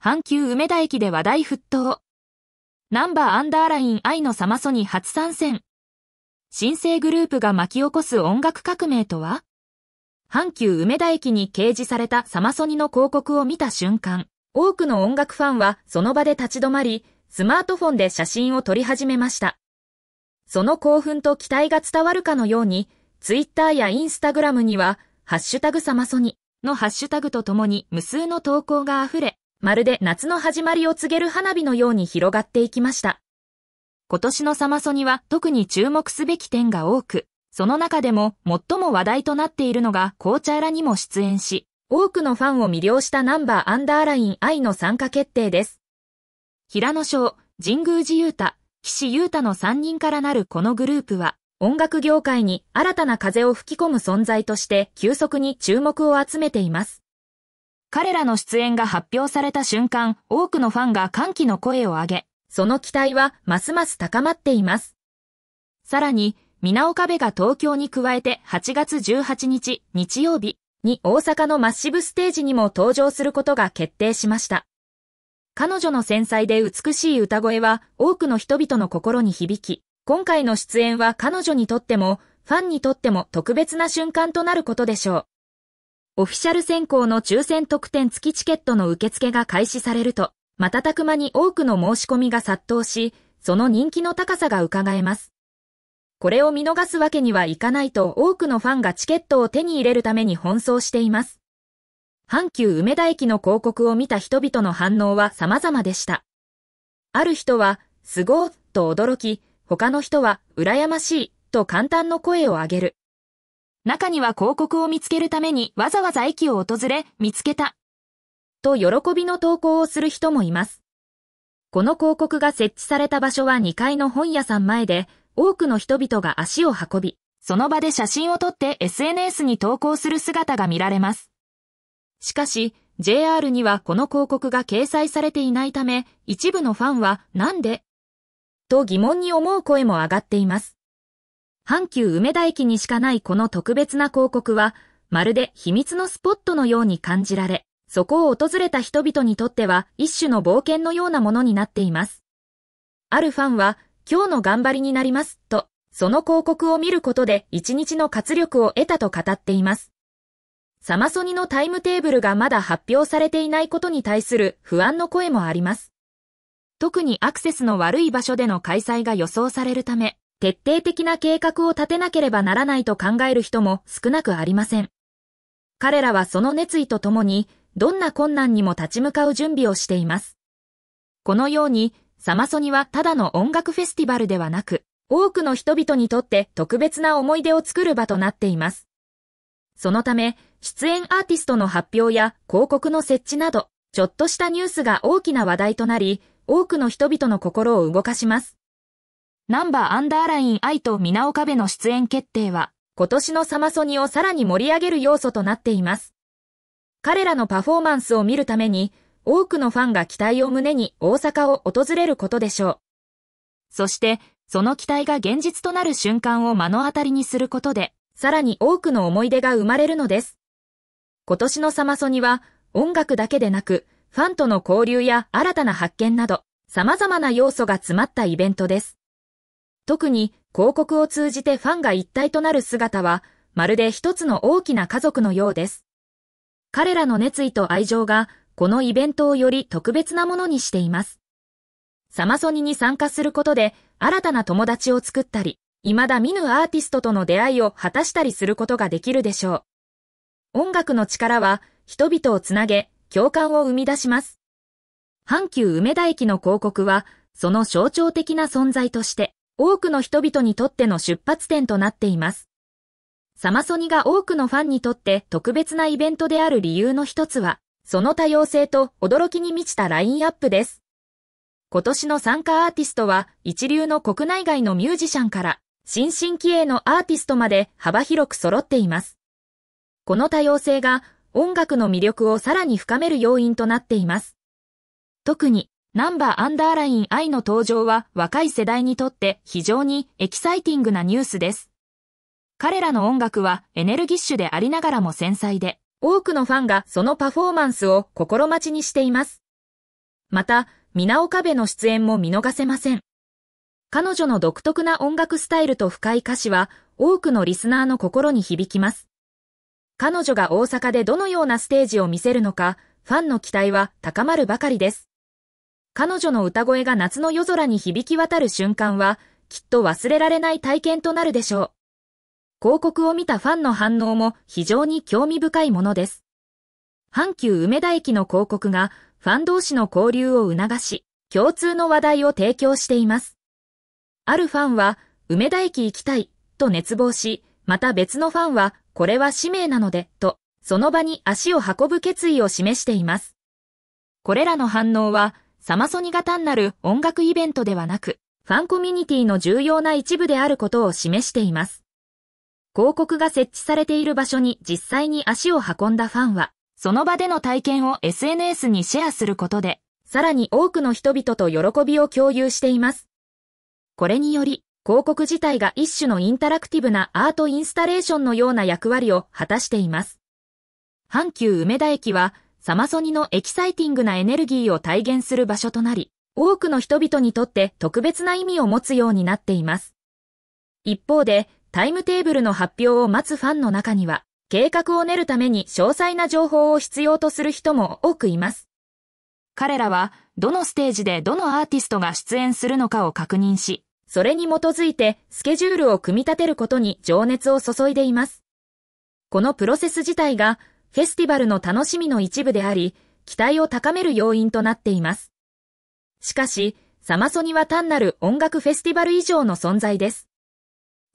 阪急梅田駅で話題沸騰。ナンバーアンダーライン愛のサマソニ初参戦。新生グループが巻き起こす音楽革命とは阪急梅田駅に掲示されたサマソニの広告を見た瞬間、多くの音楽ファンはその場で立ち止まり、スマートフォンで写真を撮り始めました。その興奮と期待が伝わるかのように、ツイッターやインスタグラムには、ハッシュタグサマソニのハッシュタグとともに無数の投稿が溢れ、まるで夏の始まりを告げる花火のように広がっていきました。今年のサマソニは特に注目すべき点が多く、その中でも最も話題となっているのが紅茶らにも出演し、多くのファンを魅了したナンバーアンダーライン愛の参加決定です。平野翔、神宮寺優太、岸優太の3人からなるこのグループは、音楽業界に新たな風を吹き込む存在として急速に注目を集めています。彼らの出演が発表された瞬間、多くのファンが歓喜の声を上げ、その期待はますます高まっています。さらに、皆岡部が東京に加えて8月18日日曜日に大阪のマッシブステージにも登場することが決定しました。彼女の繊細で美しい歌声は多くの人々の心に響き、今回の出演は彼女にとってもファンにとっても特別な瞬間となることでしょう。オフィシャル選考の抽選特典付きチケットの受付が開始されると、瞬く間に多くの申し込みが殺到し、その人気の高さが伺えます。これを見逃すわけにはいかないと多くのファンがチケットを手に入れるために奔走しています。阪急梅田駅の広告を見た人々の反応は様々でした。ある人は、すごーと驚き、他の人は、羨ましいと簡単の声を上げる。中には広告を見つけるためにわざわざ駅を訪れ、見つけた。と喜びの投稿をする人もいます。この広告が設置された場所は2階の本屋さん前で、多くの人々が足を運び、その場で写真を撮って SNS に投稿する姿が見られます。しかし、JR にはこの広告が掲載されていないため、一部のファンはなんでと疑問に思う声も上がっています。阪急梅田駅にしかないこの特別な広告は、まるで秘密のスポットのように感じられ、そこを訪れた人々にとっては一種の冒険のようなものになっています。あるファンは、今日の頑張りになります、と、その広告を見ることで一日の活力を得たと語っています。サマソニのタイムテーブルがまだ発表されていないことに対する不安の声もあります。特にアクセスの悪い場所での開催が予想されるため、徹底的な計画を立てなければならないと考える人も少なくありません。彼らはその熱意とともに、どんな困難にも立ち向かう準備をしています。このように、サマソニはただの音楽フェスティバルではなく、多くの人々にとって特別な思い出を作る場となっています。そのため、出演アーティストの発表や広告の設置など、ちょっとしたニュースが大きな話題となり、多くの人々の心を動かします。ナンバーアンダーライン愛と皆岡部の出演決定は、今年のサマソニをさらに盛り上げる要素となっています。彼らのパフォーマンスを見るために、多くのファンが期待を胸に大阪を訪れることでしょう。そして、その期待が現実となる瞬間を目の当たりにすることで、さらに多くの思い出が生まれるのです。今年のサマソニは、音楽だけでなく、ファンとの交流や新たな発見など、様々な要素が詰まったイベントです。特に広告を通じてファンが一体となる姿は、まるで一つの大きな家族のようです。彼らの熱意と愛情が、このイベントをより特別なものにしています。サマソニに参加することで、新たな友達を作ったり、未だ見ぬアーティストとの出会いを果たしたりすることができるでしょう。音楽の力は、人々をつなげ、共感を生み出します。阪急梅田駅の広告は、その象徴的な存在として、多くの人々にとっての出発点となっています。サマソニが多くのファンにとって特別なイベントである理由の一つは、その多様性と驚きに満ちたラインアップです。今年の参加アーティストは、一流の国内外のミュージシャンから、新進気鋭のアーティストまで幅広く揃っています。この多様性が音楽の魅力をさらに深める要因となっています。特にナンバーアンダーライン I の登場は若い世代にとって非常にエキサイティングなニュースです。彼らの音楽はエネルギッシュでありながらも繊細で、多くのファンがそのパフォーマンスを心待ちにしています。また、皆岡部の出演も見逃せません。彼女の独特な音楽スタイルと深い歌詞は多くのリスナーの心に響きます。彼女が大阪でどのようなステージを見せるのか、ファンの期待は高まるばかりです。彼女の歌声が夏の夜空に響き渡る瞬間は、きっと忘れられない体験となるでしょう。広告を見たファンの反応も非常に興味深いものです。阪急梅田駅の広告がファン同士の交流を促し、共通の話題を提供しています。あるファンは、梅田駅行きたい、と熱望し、また別のファンは、これは使命なので、と、その場に足を運ぶ決意を示しています。これらの反応は、サマソニが単なる音楽イベントではなく、ファンコミュニティの重要な一部であることを示しています。広告が設置されている場所に実際に足を運んだファンは、その場での体験を SNS にシェアすることで、さらに多くの人々と喜びを共有しています。これにより、広告自体が一種のインタラクティブなアートインスタレーションのような役割を果たしています。阪急梅田駅は、サマソニのエキサイティングなエネルギーを体現する場所となり、多くの人々にとって特別な意味を持つようになっています。一方で、タイムテーブルの発表を待つファンの中には、計画を練るために詳細な情報を必要とする人も多くいます。彼らは、どのステージでどのアーティストが出演するのかを確認し、それに基づいてスケジュールを組み立てることに情熱を注いでいます。このプロセス自体がフェスティバルの楽しみの一部であり、期待を高める要因となっています。しかし、サマソニは単なる音楽フェスティバル以上の存在です。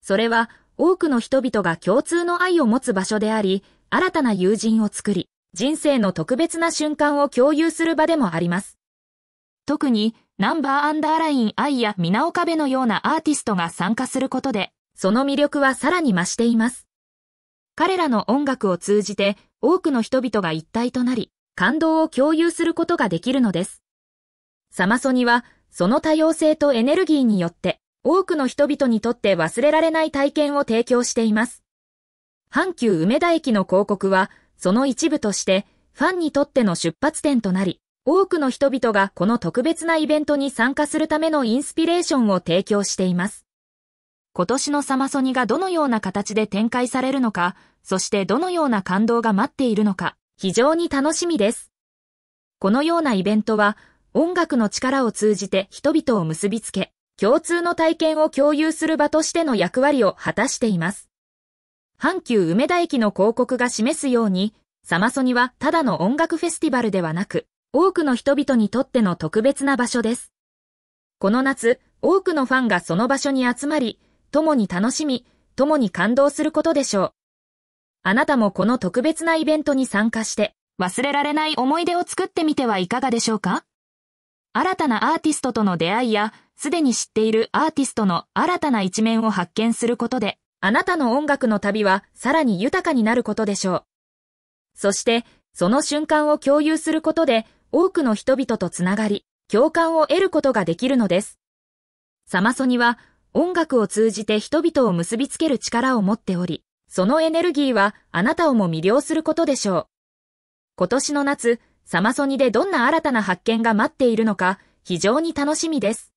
それは、多くの人々が共通の愛を持つ場所であり、新たな友人を作り、人生の特別な瞬間を共有する場でもあります。特に、ナンバーアンダーライン愛や皆岡部のようなアーティストが参加することで、その魅力はさらに増しています。彼らの音楽を通じて、多くの人々が一体となり、感動を共有することができるのです。サマソニは、その多様性とエネルギーによって、多くの人々にとって忘れられない体験を提供しています。阪急梅田駅の広告は、その一部として、ファンにとっての出発点となり、多くの人々がこの特別なイベントに参加するためのインスピレーションを提供しています。今年のサマソニがどのような形で展開されるのか、そしてどのような感動が待っているのか、非常に楽しみです。このようなイベントは、音楽の力を通じて人々を結びつけ、共通の体験を共有する場としての役割を果たしています。阪急梅田駅の広告が示すように、サマソニはただの音楽フェスティバルではなく、多くの人々にとっての特別な場所です。この夏、多くのファンがその場所に集まり、共に楽しみ、共に感動することでしょう。あなたもこの特別なイベントに参加して、忘れられない思い出を作ってみてはいかがでしょうか新たなアーティストとの出会いや、すでに知っているアーティストの新たな一面を発見することで、あなたの音楽の旅はさらに豊かになることでしょう。そして、その瞬間を共有することで、多くの人々とつながり、共感を得ることができるのです。サマソニは、音楽を通じて人々を結びつける力を持っており、そのエネルギーはあなたをも魅了することでしょう。今年の夏、サマソニでどんな新たな発見が待っているのか、非常に楽しみです。